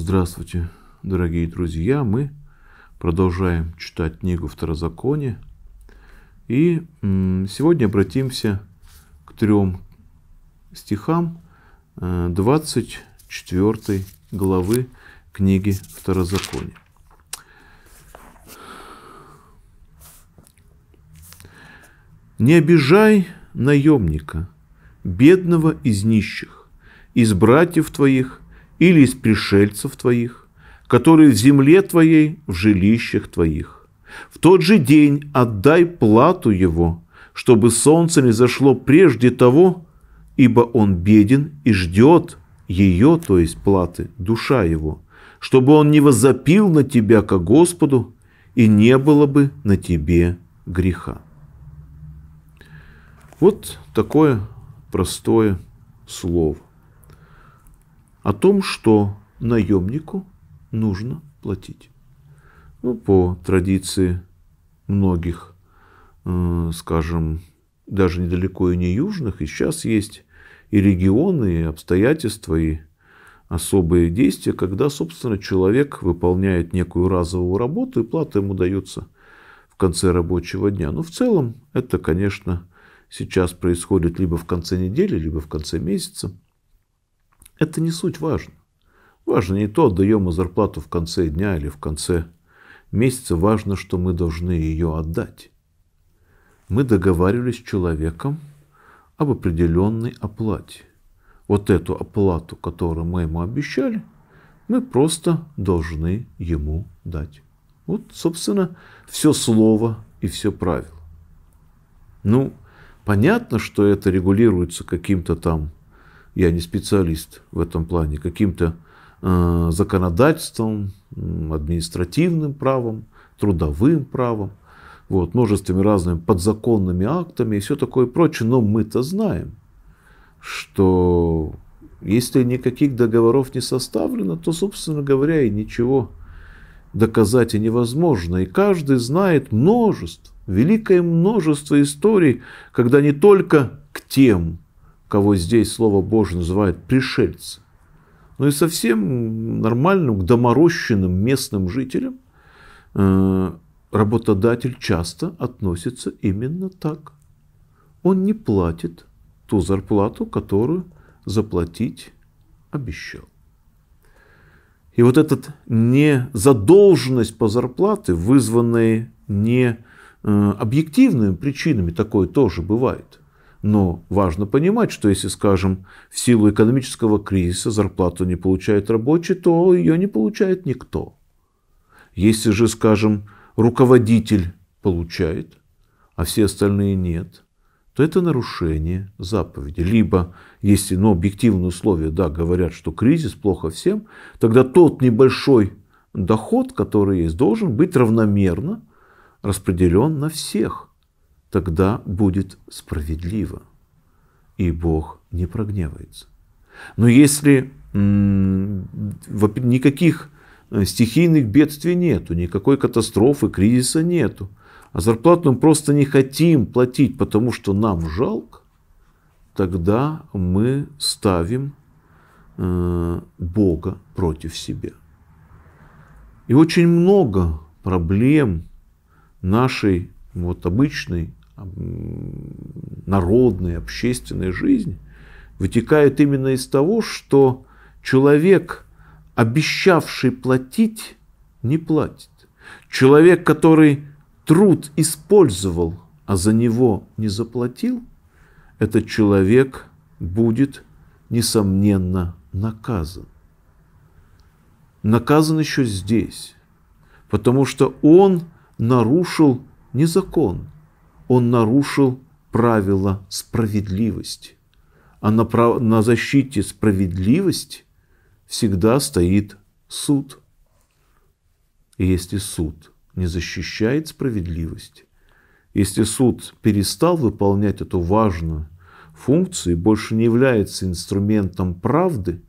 Здравствуйте, дорогие друзья! Мы продолжаем читать книгу Второзакония. И сегодня обратимся к трем стихам 24 э, главы книги Второзакония. «Не обижай наемника, бедного из нищих, из братьев твоих – или из пришельцев твоих, которые в земле твоей, в жилищах твоих. В тот же день отдай плату его, чтобы солнце не зашло прежде того, ибо он беден и ждет ее, то есть платы, душа его, чтобы он не возопил на тебя ко Господу, и не было бы на тебе греха. Вот такое простое слово о том, что наемнику нужно платить. Ну, по традиции многих, э, скажем, даже недалеко и не южных, и сейчас есть и регионы, и обстоятельства, и особые действия, когда, собственно, человек выполняет некую разовую работу, и плата ему дается в конце рабочего дня. Но ну, в целом это, конечно, сейчас происходит либо в конце недели, либо в конце месяца. Это не суть важно. Важно не то, отдаем мы зарплату в конце дня или в конце месяца. Важно, что мы должны ее отдать. Мы договаривались с человеком об определенной оплате. Вот эту оплату, которую мы ему обещали, мы просто должны ему дать. Вот, собственно, все слово и все правило. Ну, понятно, что это регулируется каким-то там я не специалист в этом плане, каким-то э, законодательством, административным правом, трудовым правом, вот, множествами разными подзаконными актами и все такое прочее. Но мы-то знаем, что если никаких договоров не составлено, то, собственно говоря, и ничего доказать и невозможно. И каждый знает множество, великое множество историй, когда не только к тем, кого здесь Слово Божье называет пришельцы, но ну и совсем нормальным, доморощенным местным жителям э, работодатель часто относится именно так. Он не платит ту зарплату, которую заплатить обещал. И вот эта незадолженность по зарплате, вызванная не э, объективными причинами, такое тоже бывает, но важно понимать, что если, скажем, в силу экономического кризиса зарплату не получает рабочий, то ее не получает никто. Если же, скажем, руководитель получает, а все остальные нет, то это нарушение заповеди. Либо, если ну, объективные условия да, говорят, что кризис плохо всем, тогда тот небольшой доход, который есть, должен быть равномерно распределен на всех тогда будет справедливо, и Бог не прогневается. Но если никаких э, стихийных бедствий нету, никакой катастрофы, кризиса нету, а зарплату мы просто не хотим платить, потому что нам жалко, тогда мы ставим э, Бога против себя. И очень много проблем нашей вот обычной народной, общественной жизни вытекает именно из того, что человек, обещавший платить, не платит. Человек, который труд использовал, а за него не заплатил, этот человек будет, несомненно, наказан. Наказан еще здесь, потому что он нарушил не он нарушил правила справедливости. А на, прав... на защите справедливости всегда стоит суд. И если суд не защищает справедливость, если суд перестал выполнять эту важную функцию и больше не является инструментом правды,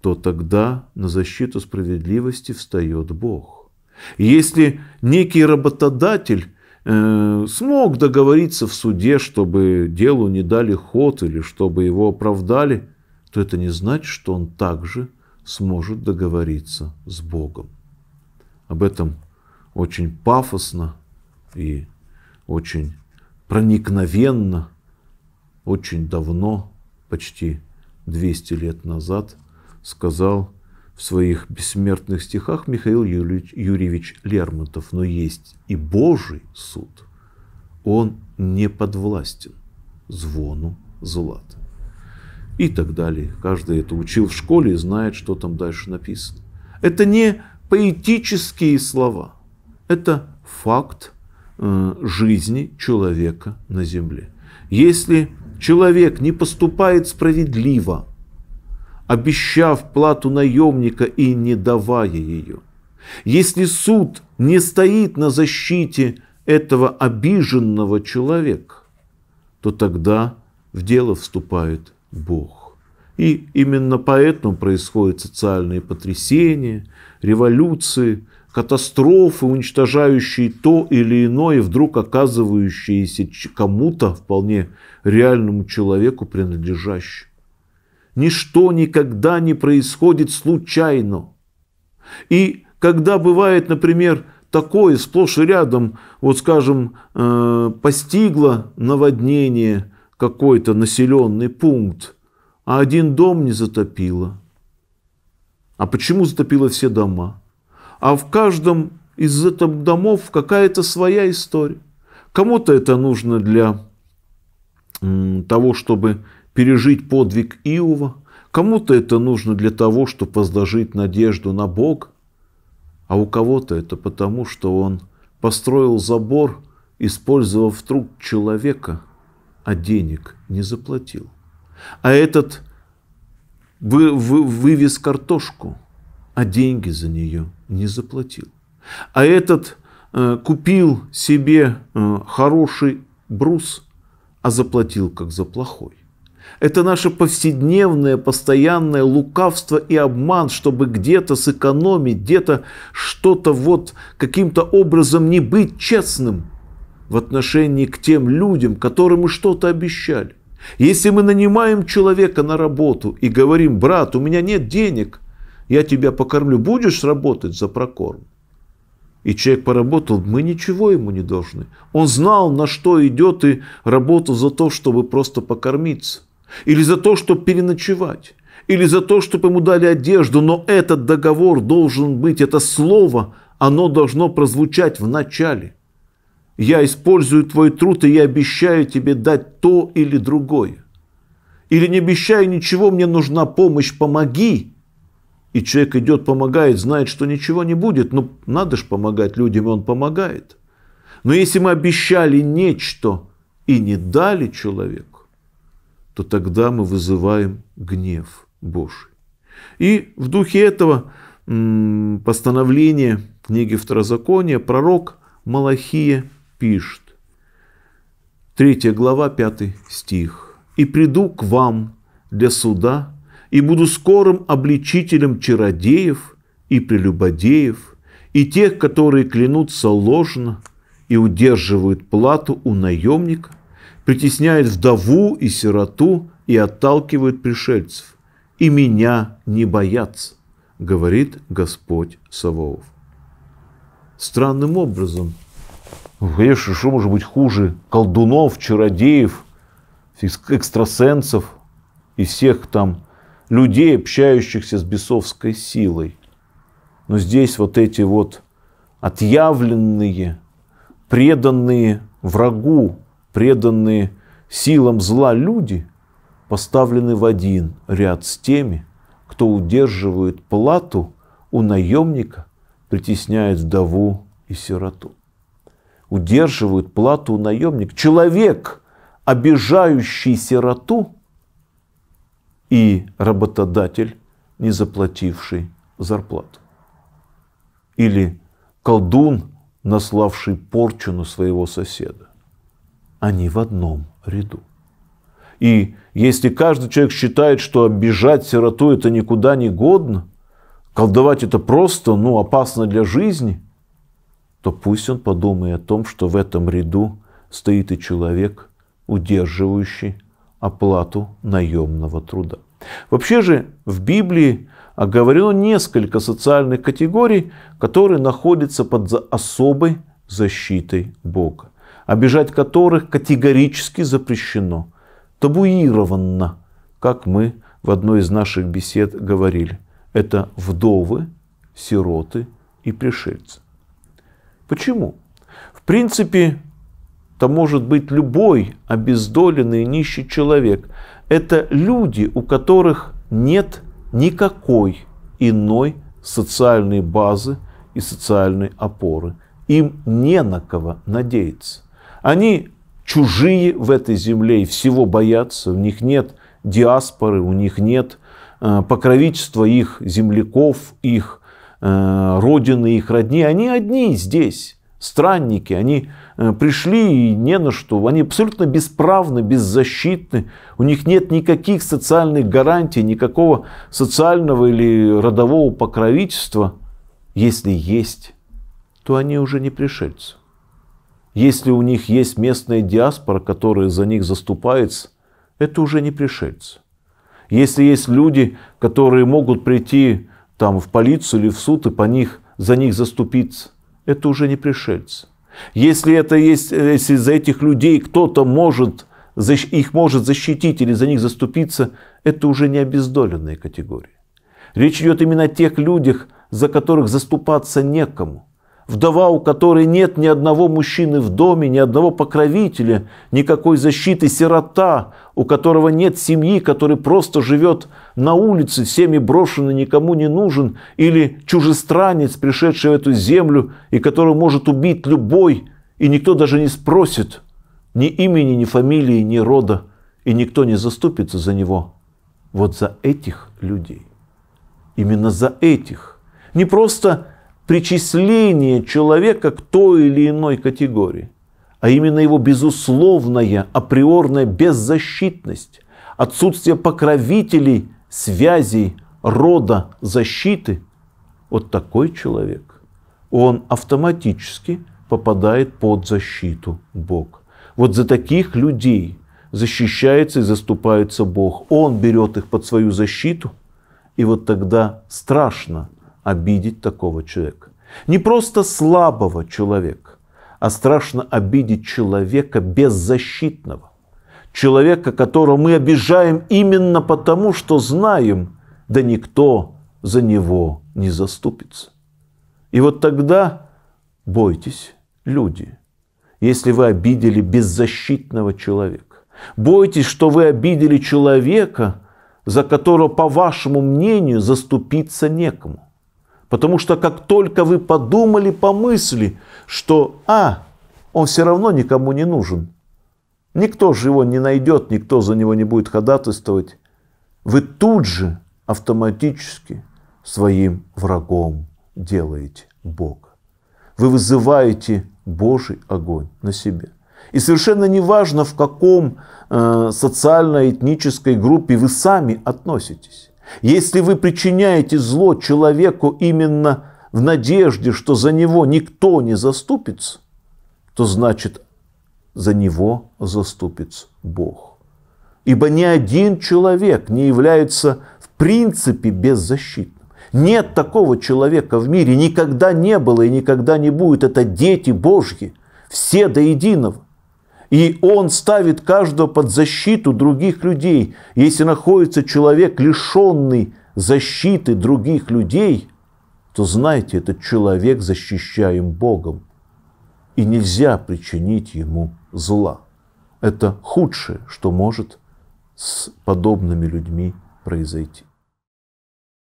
то тогда на защиту справедливости встает Бог. Если некий работодатель Э, смог договориться в суде, чтобы делу не дали ход или чтобы его оправдали, то это не значит, что он также сможет договориться с Богом. Об этом очень пафосно и очень проникновенно, очень давно, почти 200 лет назад, сказал своих бессмертных стихах Михаил Юрьевич Лермонтов, но есть и Божий суд. Он не подвластен звону злат. И так далее. Каждый это учил в школе и знает, что там дальше написано. Это не поэтические слова. Это факт э, жизни человека на земле. Если человек не поступает справедливо, обещав плату наемника и не давая ее. Если суд не стоит на защите этого обиженного человека, то тогда в дело вступает Бог. И именно поэтому происходят социальные потрясения, революции, катастрофы, уничтожающие то или иное, вдруг оказывающиеся кому-то, вполне реальному человеку принадлежащим ничто никогда не происходит случайно. И когда бывает, например, такое сплошь и рядом, вот скажем, э, постигло наводнение какой-то населенный пункт, а один дом не затопило. А почему затопило все дома? А в каждом из этих домов какая-то своя история. Кому-то это нужно для того, чтобы пережить подвиг Иова, кому-то это нужно для того, чтобы возложить надежду на Бог, а у кого-то это потому, что он построил забор, использовав труд человека, а денег не заплатил. А этот вы, вы, вывез картошку, а деньги за нее не заплатил. А этот э, купил себе э, хороший брус, а заплатил как за плохой. Это наше повседневное, постоянное лукавство и обман, чтобы где-то сэкономить, где-то что-то вот каким-то образом не быть честным в отношении к тем людям, которым мы что-то обещали. Если мы нанимаем человека на работу и говорим, брат, у меня нет денег, я тебя покормлю, будешь работать за прокорм? И человек поработал, мы ничего ему не должны. Он знал, на что идет и работал за то, чтобы просто покормиться или за то, чтобы переночевать, или за то, чтобы ему дали одежду, но этот договор должен быть, это слово, оно должно прозвучать в начале. Я использую твой труд, и я обещаю тебе дать то или другое. Или не обещаю ничего, мне нужна помощь, помоги. И человек идет, помогает, знает, что ничего не будет. Ну, надо же помогать людям, и он помогает. Но если мы обещали нечто и не дали человеку, то тогда мы вызываем гнев Божий. И в духе этого постановления книги Второзакония пророк Малахия пишет, третья глава, пятый стих. «И приду к вам для суда, и буду скорым обличителем чародеев и прелюбодеев, и тех, которые клянутся ложно и удерживают плату у наемника, притесняет вдову и сироту и отталкивает пришельцев. И меня не боятся, говорит Господь Саваоф. Странным образом, конечно, что может быть хуже колдунов, чародеев, экстрасенсов и всех там людей, общающихся с бесовской силой. Но здесь вот эти вот отъявленные, преданные врагу преданные силам зла люди поставлены в один ряд с теми, кто удерживает плату у наемника, притесняет вдову и сироту. Удерживают плату у наемника. Человек, обижающий сироту и работодатель, не заплативший зарплату. Или колдун, наславший порчу на своего соседа они в одном ряду. И если каждый человек считает, что обижать сироту это никуда не годно, колдовать это просто, ну, опасно для жизни, то пусть он подумает о том, что в этом ряду стоит и человек, удерживающий оплату наемного труда. Вообще же в Библии оговорено несколько социальных категорий, которые находятся под особой защитой Бога обижать которых категорически запрещено, табуировано, как мы в одной из наших бесед говорили. Это вдовы, сироты и пришельцы. Почему? В принципе, это может быть любой обездоленный нищий человек. Это люди, у которых нет никакой иной социальной базы и социальной опоры. Им не на кого надеяться. Они чужие в этой земле и всего боятся. У них нет диаспоры, у них нет э, покровительства их земляков, их э, родины, их родни. Они одни здесь, странники. Они э, пришли и не на что. Они абсолютно бесправны, беззащитны. У них нет никаких социальных гарантий, никакого социального или родового покровительства. Если есть, то они уже не пришельцы. Если у них есть местная диаспора, которая за них заступается, это уже не пришельцы. Если есть люди, которые могут прийти там, в полицию или в суд и по них, за них заступиться, это уже не пришельцы. Если это есть, если за этих людей кто-то может, их может защитить или за них заступиться, это уже не обездоленные категории. Речь идет именно о тех людях, за которых заступаться некому вдова, у которой нет ни одного мужчины в доме, ни одного покровителя, никакой защиты, сирота, у которого нет семьи, который просто живет на улице, всеми брошенный, никому не нужен, или чужестранец, пришедший в эту землю и который может убить любой, и никто даже не спросит ни имени, ни фамилии, ни рода, и никто не заступится за него. Вот за этих людей. Именно за этих. Не просто причисление человека к той или иной категории, а именно его безусловная, априорная беззащитность, отсутствие покровителей, связей, рода, защиты, вот такой человек, он автоматически попадает под защиту Бога. Вот за таких людей защищается и заступается Бог. Он берет их под свою защиту, и вот тогда страшно – обидеть такого человека. Не просто слабого человека, а страшно обидеть человека беззащитного. Человека, которого мы обижаем именно потому, что знаем, да никто за него не заступится. И вот тогда бойтесь, люди, если вы обидели беззащитного человека. Бойтесь, что вы обидели человека, за которого, по вашему мнению, заступиться некому. Потому что как только вы подумали по мысли, что «А, он все равно никому не нужен», никто же его не найдет, никто за него не будет ходатайствовать, вы тут же автоматически своим врагом делаете Бога. Вы вызываете Божий огонь на себе. И совершенно не важно, в каком э, социально-этнической группе вы сами относитесь. Если вы причиняете зло человеку именно в надежде, что за него никто не заступится, то значит за него заступится Бог. Ибо ни один человек не является в принципе беззащитным. Нет такого человека в мире, никогда не было и никогда не будет. Это дети Божьи, все до единого. И он ставит каждого под защиту других людей. Если находится человек, лишенный защиты других людей, то знайте, этот человек защищаем Богом. И нельзя причинить ему зла. Это худшее, что может с подобными людьми произойти.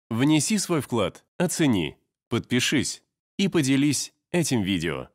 Внеси свой вклад, оцени, подпишись и поделись этим видео.